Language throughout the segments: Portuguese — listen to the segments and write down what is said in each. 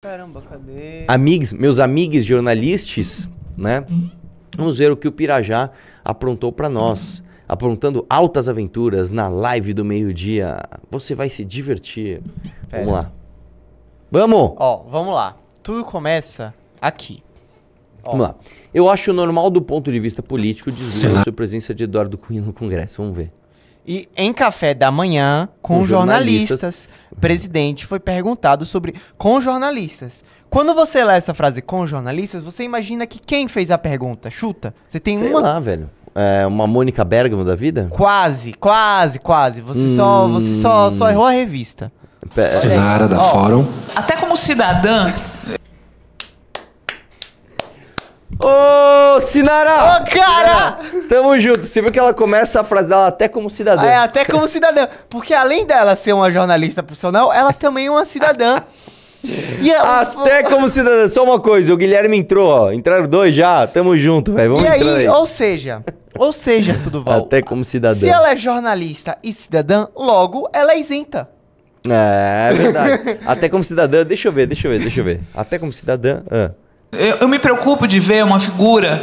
Caramba, cadê? Amigos, meus amigos jornalistas, né? Vamos ver o que o Pirajá aprontou para nós. Aprontando altas aventuras na live do meio-dia. Você vai se divertir. Pera. Vamos lá. Vamos! Ó, vamos lá. Tudo começa aqui. Ó. Vamos lá. Eu acho normal do ponto de vista político dizer a presença de Eduardo Cunha no Congresso. Vamos ver. E em café da manhã, com, com jornalistas, jornalistas, presidente foi perguntado sobre. Com jornalistas. Quando você lê essa frase com jornalistas, você imagina que quem fez a pergunta? Chuta. Você tem Sei uma. lá, velho. É uma Mônica Bergamo da vida? Quase, quase, quase. Você, hum... só, você só, só errou a revista. Hum. Sinara da oh. Fórum. Até como cidadã, Ô, Sinara! Ô, cara! Sinara, é. tamo junto. Você viu que ela começa a frase dela até como cidadã. É, até como cidadã. Porque além dela ser uma jornalista profissional, ela também é uma cidadã. Ela... É até como cidadã. Só uma coisa, o Guilherme entrou, ó. Entraram dois já, tamo junto, velho. Vamos e aí, aí, ou seja, ou seja, tudo bom. Até como cidadã. Se ela é jornalista e cidadã, logo ela é isenta. É, é verdade. Até como cidadã, deixa eu ver, deixa eu ver, deixa eu ver. Até como cidadã. Ah. Eu, eu me preocupo de ver uma figura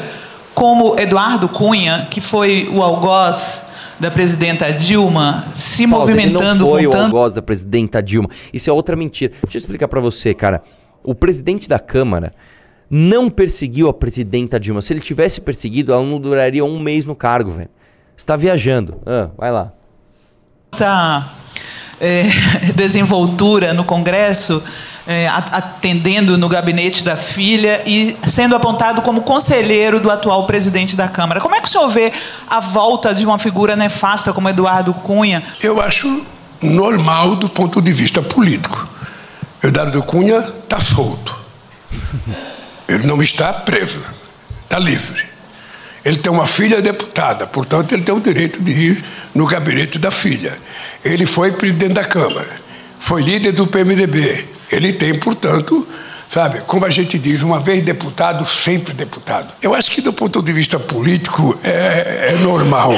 como Eduardo Cunha, que foi o algoz da presidenta Dilma se movimentando. Ele não foi o algoz da presidenta Dilma. Isso é outra mentira. Deixa eu explicar para você, cara. O presidente da Câmara não perseguiu a presidenta Dilma. Se ele tivesse perseguido, ela não duraria um mês no cargo, velho. Está viajando. Ah, vai lá. Tá. É, desenvoltura no Congresso é, atendendo no gabinete da filha e sendo apontado como conselheiro do atual presidente da Câmara. Como é que o senhor vê a volta de uma figura nefasta como Eduardo Cunha? Eu acho normal do ponto de vista político. Eduardo Cunha está solto. Ele não está preso, está livre. Ele tem uma filha deputada, portanto, ele tem o direito de ir no gabinete da filha. Ele foi presidente da Câmara, foi líder do PMDB, ele tem, portanto, sabe, como a gente diz, uma vez deputado, sempre deputado. Eu acho que do ponto de vista político é, é normal.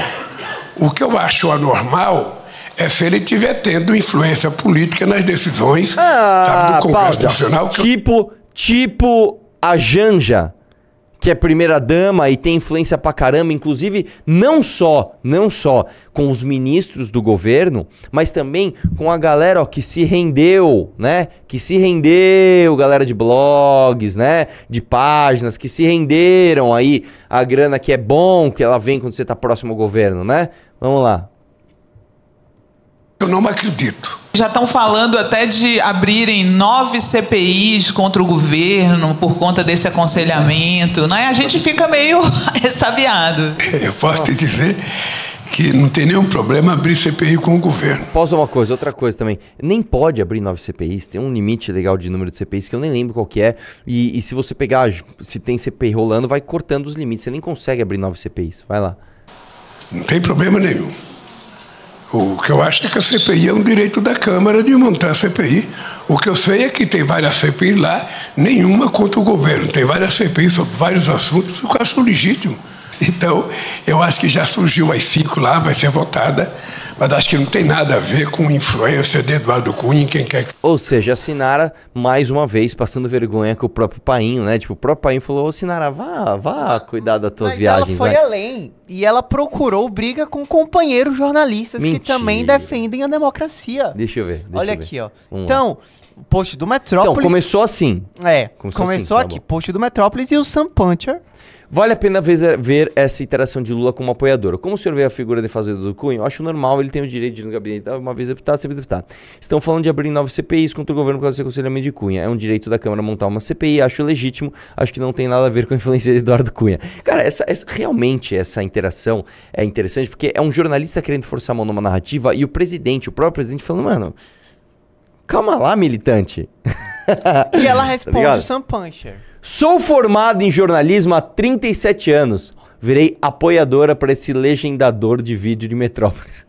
O que eu acho anormal é se ele estiver tendo influência política nas decisões ah, sabe, do ah, Congresso Paulo, Nacional. tipo, tipo a Janja que é primeira dama e tem influência pra caramba, inclusive não só, não só com os ministros do governo, mas também com a galera ó, que se rendeu, né? Que se rendeu, galera de blogs, né? De páginas que se renderam aí a grana que é bom, que ela vem quando você tá próximo ao governo, né? Vamos lá. Eu não acredito. Já estão falando até de abrirem nove CPIs contra o governo por conta desse aconselhamento. Né? A gente fica meio ressabiado. Eu posso te dizer que não tem nenhum problema abrir CPI com o governo. Posso uma coisa, outra coisa também. Nem pode abrir nove CPIs, tem um limite legal de número de CPIs que eu nem lembro qual que é. E, e se você pegar, se tem CPI rolando, vai cortando os limites. Você nem consegue abrir nove CPIs. Vai lá. Não tem problema nenhum. O que eu acho é que a CPI é um direito da Câmara de montar a CPI. O que eu sei é que tem várias CPI lá, nenhuma contra o governo. Tem várias CPI sobre vários assuntos, o que eu acho legítimo. Então, eu acho que já surgiu mais cinco lá, vai ser votada mas acho que não tem nada a ver com influência de Eduardo Cunha quem quer que. Ou seja, a Sinara, mais uma vez, passando vergonha com o próprio Painho, né? Tipo, o próprio Painho falou: Ô Sinara, vá, vá cuidar das tuas mas viagens. Ela foi além e ela procurou briga com companheiros jornalistas Mentira. que também defendem a democracia. Deixa eu ver. Deixa Olha eu ver. aqui, ó. Vamos então. Post do Metrópolis. Então, começou assim. É, começou, assim, começou assim, aqui. post do Metrópolis e o Sam Puncher Vale a pena ver, ver essa interação de Lula como apoiadora. Como o senhor vê a figura de fazer do Cunha, eu acho normal ele ele tem o direito de ir no gabinete uma vez deputado, sempre deputado. Estão falando de abrir novas CPIs contra o governo por causa do aconselhamento de Cunha. É um direito da Câmara montar uma CPI, acho legítimo, acho que não tem nada a ver com a influência de Eduardo Cunha. Cara, essa, essa realmente essa interação é interessante, porque é um jornalista querendo forçar a mão numa narrativa e o presidente, o próprio presidente, falando, mano, calma lá, militante. e ela tá responde tá Sam Puncher. Sou formado em jornalismo há 37 anos. Virei apoiadora para esse legendador de vídeo de Metrópolis.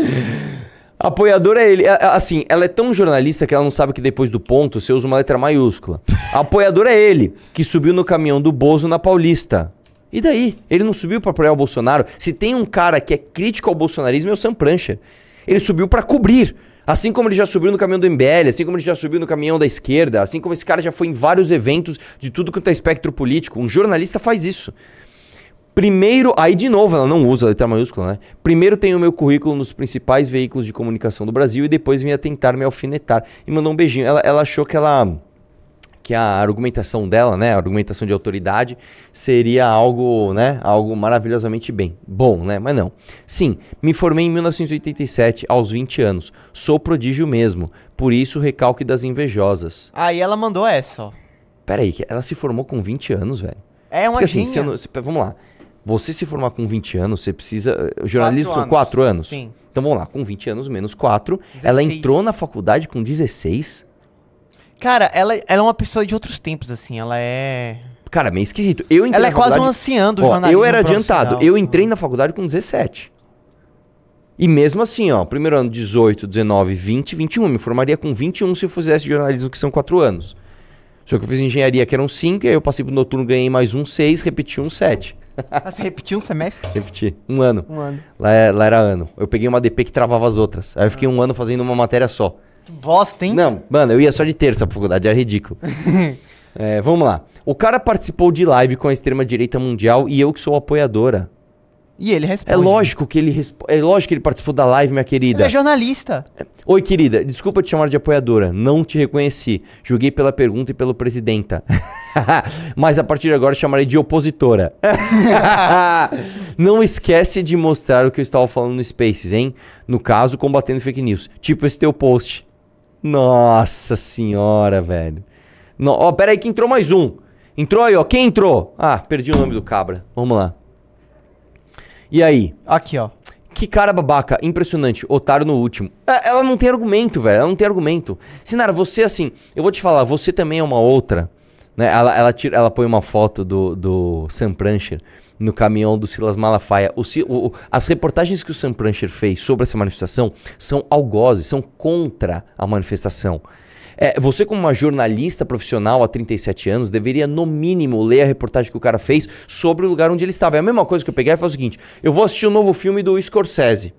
Apoiador é ele. É, é, assim, ela é tão jornalista que ela não sabe que depois do ponto você usa uma letra maiúscula. Apoiador é ele, que subiu no caminhão do Bozo na Paulista. E daí? Ele não subiu para apoiar o Bolsonaro. Se tem um cara que é crítico ao bolsonarismo, é o Sam Prancher. Ele subiu para cobrir. Assim como ele já subiu no caminhão do MBL, assim como ele já subiu no caminhão da esquerda, assim como esse cara já foi em vários eventos de tudo quanto é espectro político. Um jornalista faz isso. Primeiro, aí de novo, ela não usa a letra maiúscula, né? Primeiro tenho o meu currículo nos principais veículos de comunicação do Brasil e depois vinha tentar me alfinetar. E mandou um beijinho. Ela, ela achou que ela. Que a argumentação dela, né? A argumentação de autoridade seria algo, né? Algo maravilhosamente bem. Bom, né? Mas não. Sim, me formei em 1987, aos 20 anos. Sou prodígio mesmo. Por isso, recalque das invejosas. Aí ah, ela mandou essa, ó. Peraí, ela se formou com 20 anos, velho. É uma Porque, assim, não, vamos lá. Você se formar com 20 anos, você precisa. Jornalismo eh, são 4 anos? Sim. Então vamos lá, com 20 anos menos 4. Ela entrou na faculdade com 16. Cara, ela, ela é uma pessoa de outros tempos, assim. Ela é. Cara, é meio esquisito. Eu entrei Ela é quase faculdade... um anciã do ó, jornalismo. Eu era adiantado. Eu entrei na faculdade com 17. E mesmo assim, ó, primeiro ano 18, 19, 20, 21. Me formaria com 21 se eu fizesse jornalismo, que são 4 anos. Só que eu fiz engenharia, que eram cinco, e aí eu passei pro noturno, ganhei mais um seis, repeti um sete. Ah, você repetiu um semestre? Repeti. Um ano. Um ano. Lá, é, lá, era ano. Eu peguei uma DP que travava as outras. Aí eu fiquei um ano fazendo uma matéria só. Que bosta, hein? Não, mano, eu ia só de terça pra faculdade, era ridículo. é, vamos lá. O cara participou de live com a extrema-direita mundial e eu que sou apoiadora. E ele responde. É lógico que ele é lógico que ele participou da live, minha querida. Ele é jornalista. É. Oi, querida, desculpa te chamar de apoiadora, não te reconheci. Julguei pela pergunta e pelo presidenta. Mas a partir de agora chamarei de opositora. não esquece de mostrar o que eu estava falando no Spaces, hein? No caso, combatendo fake news. Tipo esse teu post. Nossa senhora, velho. Ó, no... pera aí que entrou mais um. Entrou aí, ó. Quem entrou? Ah, perdi o nome do cabra. Vamos lá. E aí? Aqui, ó. Que cara babaca, impressionante, otário no último. É, ela não tem argumento, velho, ela não tem argumento. Sinara, você assim, eu vou te falar, você também é uma outra. Né? Ela, ela, tira, ela põe uma foto do, do Sam Prancher no caminhão do Silas Malafaia. O, o, as reportagens que o Sam Prancher fez sobre essa manifestação são algozes, são contra a manifestação. É, você, como uma jornalista profissional há 37 anos, deveria, no mínimo, ler a reportagem que o cara fez sobre o lugar onde ele estava. É a mesma coisa que eu peguei e falei o seguinte: eu vou assistir o um novo filme do Scorsese.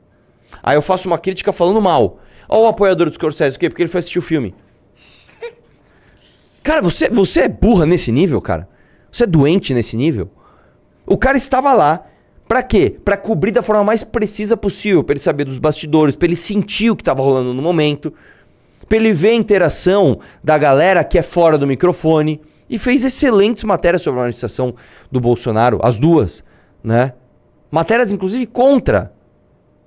Aí eu faço uma crítica falando mal. Olha o apoiador do Scorsese, o quê? Porque ele foi assistir o filme. Cara, você, você é burra nesse nível, cara? Você é doente nesse nível? O cara estava lá. Pra quê? Pra cobrir da forma mais precisa possível, pra ele saber dos bastidores, pra ele sentir o que estava rolando no momento para ele ver a interação da galera que é fora do microfone. E fez excelentes matérias sobre a manifestação do Bolsonaro, as duas, né? Matérias, inclusive, contra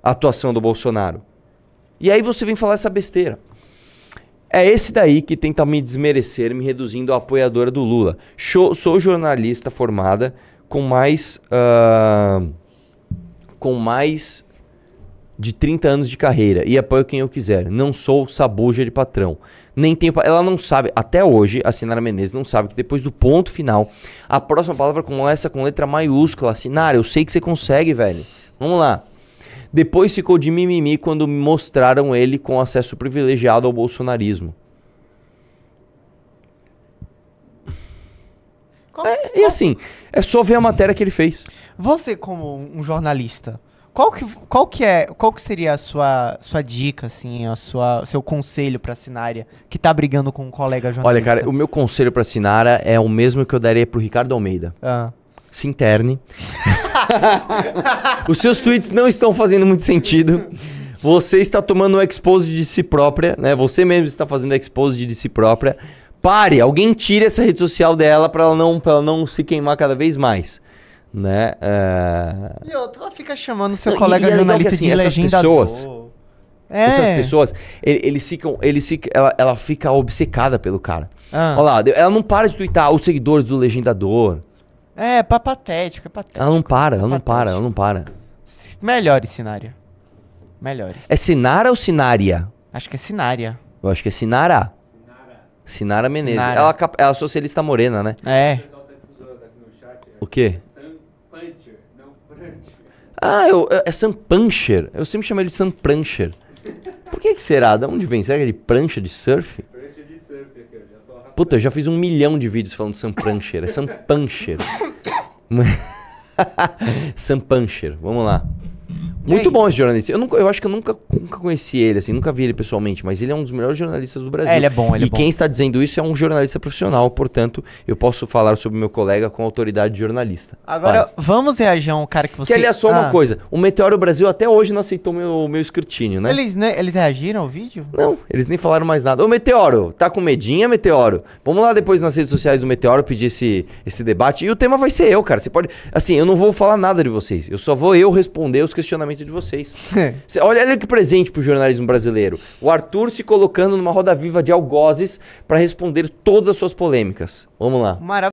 a atuação do Bolsonaro. E aí você vem falar essa besteira. É esse daí que tenta me desmerecer, me reduzindo a apoiadora do Lula. Show, sou jornalista formada com mais. Uh, com mais de 30 anos de carreira e apoio quem eu quiser. Não sou sabuja de patrão. Nem tenho. Ela não sabe, até hoje, a Sinara Menezes não sabe que depois do ponto final, a próxima palavra começa com letra maiúscula. Sinara, eu sei que você consegue, velho. Vamos lá. Depois ficou de mimimi quando mostraram ele com acesso privilegiado ao bolsonarismo. Como, é, E assim, é só ver a matéria que ele fez. Você, como um jornalista, qual que, qual que é, qual que seria a sua, sua dica, assim, a sua, seu conselho pra Sinara que tá brigando com um colega jornalista? Olha, cara, o meu conselho pra Sinara é o mesmo que eu daria pro Ricardo Almeida. Ah. Se interne. Os seus tweets não estão fazendo muito sentido. Você está tomando um expose de si própria, né? Você mesmo está fazendo expose de si própria. Pare, alguém tire essa rede social dela para ela não, pra ela não se queimar cada vez mais né? É... E outra fica chamando seu Não, colega e, é e jornalista assim, de essas legendador. pessoas. É. Essas pessoas, eles ficam. Eles ficam ela, ela fica obcecada pelo cara. Ah. Olha lá, ela não para de twittar os seguidores do Legendador. É, pra patético, é patético. Ela não para, ela não para, ela não para. Melhore, Sinária. Melhore. É Sinara ou Sinária? Acho que é Sinária. Eu acho que é Sinara. Sinara, Sinara Menezes. Sinara. Ela, é ela é socialista morena, né? É. O quê? Puncher, não Prancher. Ah, eu, é, é Sam Puncher. Eu sempre chamo ele de Sam Prancher. Por que, que será? Da onde vem? Será que é de prancha de surf? Prancha de surf, é eu Já tô Puta, eu já fiz um milhão de vídeos falando Sam Prancher. É Sam Puncher. Sam Puncher. Vamos lá. Muito bom esse jornalista. Eu, nunca, eu acho que eu nunca, nunca conheci ele, assim, nunca vi ele pessoalmente, mas ele é um dos melhores jornalistas do Brasil. É, ele é bom, ele e é bom. quem está dizendo isso é um jornalista profissional, portanto, eu posso falar sobre meu colega com autoridade de jornalista. Agora, Vai. vamos reagir a um cara que você... Que aliás, só uma ah. coisa, o Meteoro Brasil até hoje não aceitou meu, meu escrutínio, né? Eles, né, eles reagiram ao vídeo? Não, eles nem falaram mais nada. Ô, Meteoro, tá com medinha, Meteoro? Vamos lá depois nas redes sociais do Meteoro pedir esse, esse debate. E o tema vai ser eu, cara. Você pode. Assim, eu não vou falar nada de vocês. Eu só vou eu responder os questionamentos de vocês. É. olha, olha que presente para o jornalismo brasileiro. O Arthur se colocando numa roda viva de algozes para responder todas as suas polêmicas. Vamos lá. Maravilha.